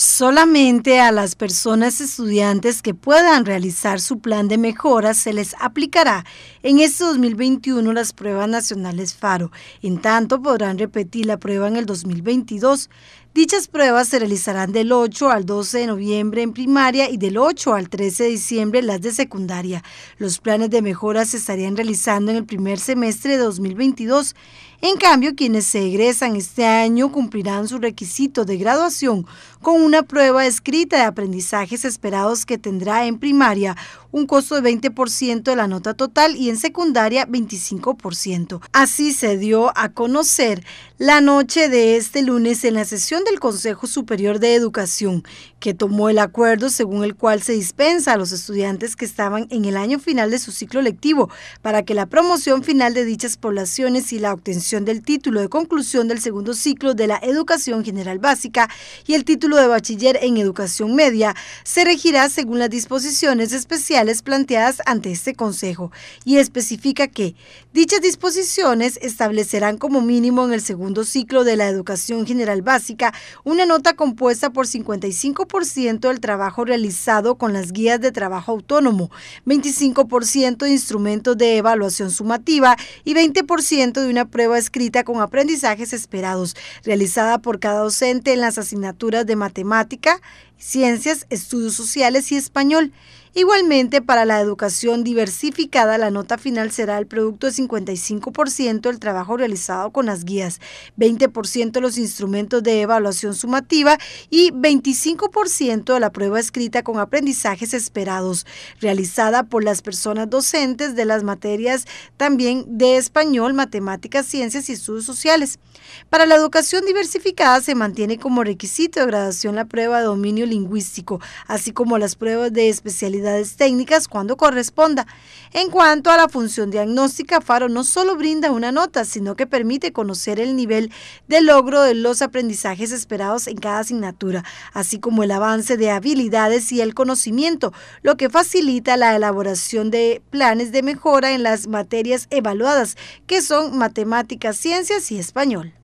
Solamente a las personas estudiantes que puedan realizar su plan de mejora se les aplicará en este 2021 las pruebas nacionales FARO. En tanto, podrán repetir la prueba en el 2022. Dichas pruebas se realizarán del 8 al 12 de noviembre en primaria y del 8 al 13 de diciembre las de secundaria. Los planes de mejora se estarían realizando en el primer semestre de 2022. En cambio, quienes se egresan este año cumplirán su requisito de graduación con una prueba escrita de aprendizajes esperados que tendrá en primaria un costo de 20% de la nota total y en secundaria 25%. Así se dio a conocer la noche de este lunes en la sesión del Consejo Superior de Educación, que tomó el acuerdo según el cual se dispensa a los estudiantes que estaban en el año final de su ciclo lectivo para que la promoción final de dichas poblaciones y la obtención del título de conclusión del segundo ciclo de la educación general básica y el título de bachiller en educación media se regirá según las disposiciones especiales planteadas ante este Consejo y especifica que dichas disposiciones establecerán como mínimo en el segundo ciclo de la educación general básica una nota compuesta por 55% del trabajo realizado con las guías de trabajo autónomo, 25% de instrumentos de evaluación sumativa y 20% de una prueba escrita con aprendizajes esperados, realizada por cada docente en las asignaturas de matemática, ciencias, estudios sociales y español. Igualmente, para la educación diversificada, la nota final será el producto de 55% del trabajo realizado con las guías, 20% los instrumentos de evaluación sumativa y 25% de la prueba escrita con aprendizajes esperados, realizada por las personas docentes de las materias también de español, matemáticas, ciencias y estudios sociales. Para la educación diversificada se mantiene como requisito de graduación la prueba de dominio lingüístico, así como las pruebas de especialidades técnicas cuando corresponda. En cuanto a la función diagnóstica, FARO no solo brinda una nota, sino que permite conocer el nivel de logro de los aprendizajes esperados en cada asignatura, así como el avance de habilidades y el conocimiento, lo que facilita la elaboración de planes de mejora en las materias evaluadas, que son matemáticas, ciencias y español.